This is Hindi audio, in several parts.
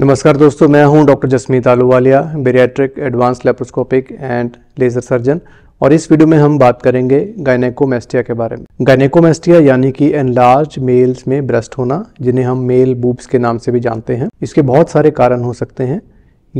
नमस्कार दोस्तों मैं हूं doctor Jasmeet Ahluwalia bariatric advance laparoscopic and laser surgeon और इस वीडियो में हम बात करेंगे गायनेकोमेस्टिया के बारे में गायनेकोमेस्टिया यानी कि एनलार्ज मेल्स में ब्रेस्ट होना जिन्हें हम मेल बूब्स के नाम से भी जानते हैं इसके बहुत सारे कारण हो सकते हैं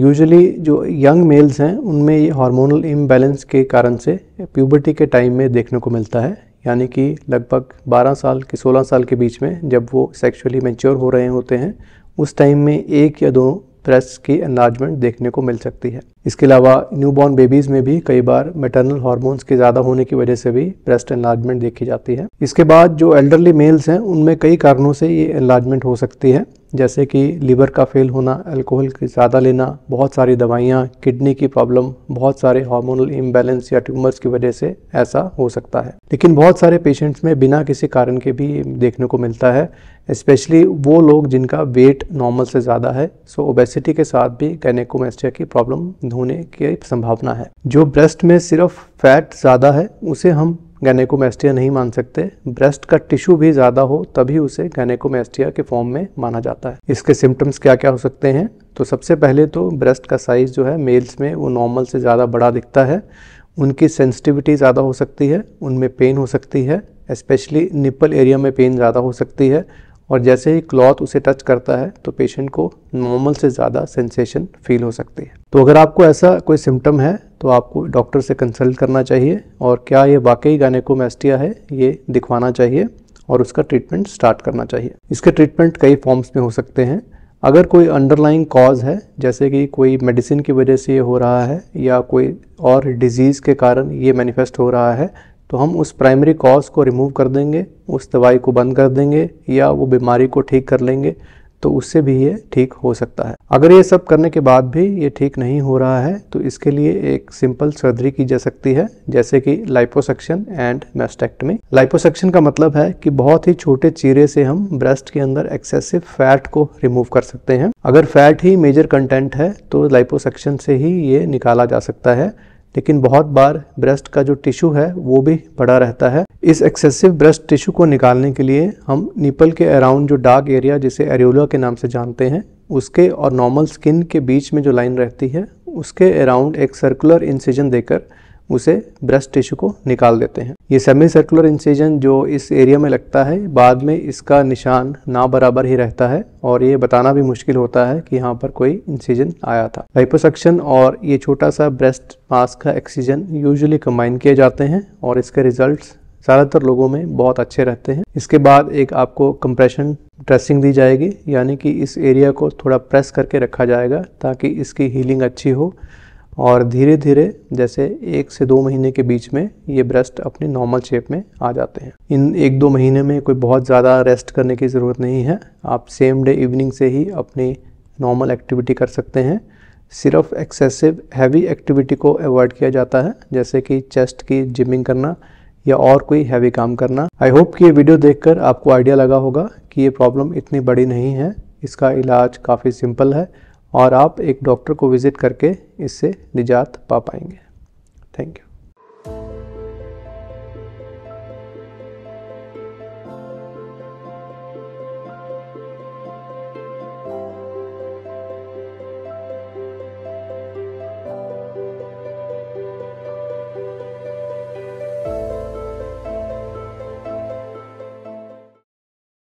यूजली जो यंग मेल्स हैं उनमें ये हार्मोनल इम्बैलेंस के कारण से प्यूबर्टी के टाइम में देखने को मिलता है यानी कि लगभग 12 साल के 16 साल के बीच में जब वो सेक्सुअली मेच्योर हो रहे होते हैं उस टाइम में एक या दो प्रेस की एनलार्जमेंट देखने को मिल सकती है इसके अलावा न्यूबॉर्न बेबीज़ में भी कई बार मेटर्नल हार्मोन्स के ज़्यादा होने की वजह से भी ब्रेस्ट एनलार्जमेंट देखी जाती है इसके बाद जो एल्डरली मेल्स हैं उनमें कई कारणों से ये एनलार्जमेंट हो सकती है जैसे कि लीवर का फेल होना अल्कोहल ज़्यादा लेना बहुत सारी दवाइयाँ किडनी की प्रॉब्लम बहुत सारे हार्मोनल इम्बैलेंस या ट्यूमर्स की वजह से ऐसा हो सकता है लेकिन बहुत सारे पेशेंट्स में बिना किसी कारण के भी देखने को मिलता है स्पेशली वो लोग जिनका वेट नॉर्मल से ज़्यादा है सो ओबेसिटी के साथ भी गैनेकोमेस्टिया की प्रॉब्लम होने की संभावना है जो ब्रेस्ट में सिर्फ फैट ज़्यादा है उसे हम गैनेकोमेस्टिया नहीं मान सकते ब्रेस्ट का टिश्यू भी ज़्यादा हो तभी उसे गैनेकोमेस्टिया के फॉर्म में माना जाता है इसके सिम्टम्स क्या क्या हो सकते हैं तो सबसे पहले तो ब्रेस्ट का साइज़ जो है मेल्स में वो नॉर्मल से ज़्यादा बड़ा दिखता है उनकी सेंसिटिविटी ज़्यादा हो सकती है उनमें पेन हो सकती है स्पेशली निपल एरिया में पेन ज़्यादा हो सकती है और जैसे ही क्लॉथ उसे टच करता है तो पेशेंट को नॉर्मल से ज़्यादा सेंसेशन फील हो सकती है तो अगर आपको ऐसा कोई सिम्टम है तो आपको डॉक्टर से कंसल्ट करना चाहिए और क्या ये वाकई गाने को है ये दिखवाना चाहिए और उसका ट्रीटमेंट स्टार्ट करना चाहिए इसके ट्रीटमेंट कई फॉर्म्स में हो सकते हैं अगर कोई अंडरलाइंग कॉज है जैसे कि कोई मेडिसिन की वजह से ये हो रहा है या कोई और डिजीज़ के कारण ये मैनिफेस्ट हो रहा है तो हम उस प्राइमरी कॉज को रिमूव कर देंगे उस दवाई को बंद कर देंगे या वो बीमारी को ठीक कर लेंगे तो उससे भी ये ठीक हो सकता है अगर ये सब करने के बाद भी ये ठीक नहीं हो रहा है तो इसके लिए एक सिंपल सर्जरी की जा सकती है जैसे कि लाइपोसक्शन एंड मेस्टेक्टमी लाइपोसक्शन का मतलब है कि बहुत ही छोटे चीरे से हम ब्रेस्ट के अंदर एक्सेसिव फैट को रिमूव कर सकते हैं अगर फैट ही मेजर कंटेंट है तो लाइपोसक्शन से ही ये निकाला जा सकता है लेकिन बहुत बार ब्रेस्ट का जो टिश्यू है वो भी बड़ा रहता है इस एक्सेसिव ब्रेस्ट टिश्यू को निकालने के लिए हम निपल के अराउंड जो डार्क एरिया जिसे एरियोला के नाम से जानते हैं उसके और नॉर्मल स्किन के बीच में जो लाइन रहती है उसके अराउंड एक सर्कुलर इंसिजन देकर उसे ब्रेस्ट टिश्यू को निकाल देते हैं ये सेमी सर्कुलर इंसीजन जो इस एरिया में लगता है बाद में इसका निशान ना बराबर ही रहता है और ये बताना भी मुश्किल होता है कि यहाँ पर कोई इंसीजन आया था लाइपोसक्शन और ये छोटा सा ब्रेस्ट मास्क का एक्सीजन यूजली कम्बाइन किए जाते हैं और इसके रिजल्ट ज़्यादातर लोगों में बहुत अच्छे रहते हैं इसके बाद एक आपको कंप्रेशन ड्रेसिंग दी जाएगी यानी कि इस एरिया को थोड़ा प्रेस करके रखा जाएगा ताकि इसकी हीलिंग अच्छी हो और धीरे धीरे जैसे एक से दो महीने के बीच में ये ब्रेस्ट अपने नॉर्मल शेप में आ जाते हैं इन एक दो महीने में कोई बहुत ज़्यादा रेस्ट करने की ज़रूरत नहीं है आप सेम डे इवनिंग से ही अपनी नॉर्मल एक्टिविटी कर सकते हैं सिर्फ एक्सेसिव हैवी एक्टिविटी को अवॉइड किया जाता है जैसे कि चेस्ट की जिमिंग करना या और कोई हैवी काम करना आई होप कि ये वीडियो देखकर आपको आइडिया लगा होगा कि ये प्रॉब्लम इतनी बड़ी नहीं है इसका इलाज काफ़ी सिंपल है और आप एक डॉक्टर को विज़िट करके इससे निजात पा पाएंगे थैंक यू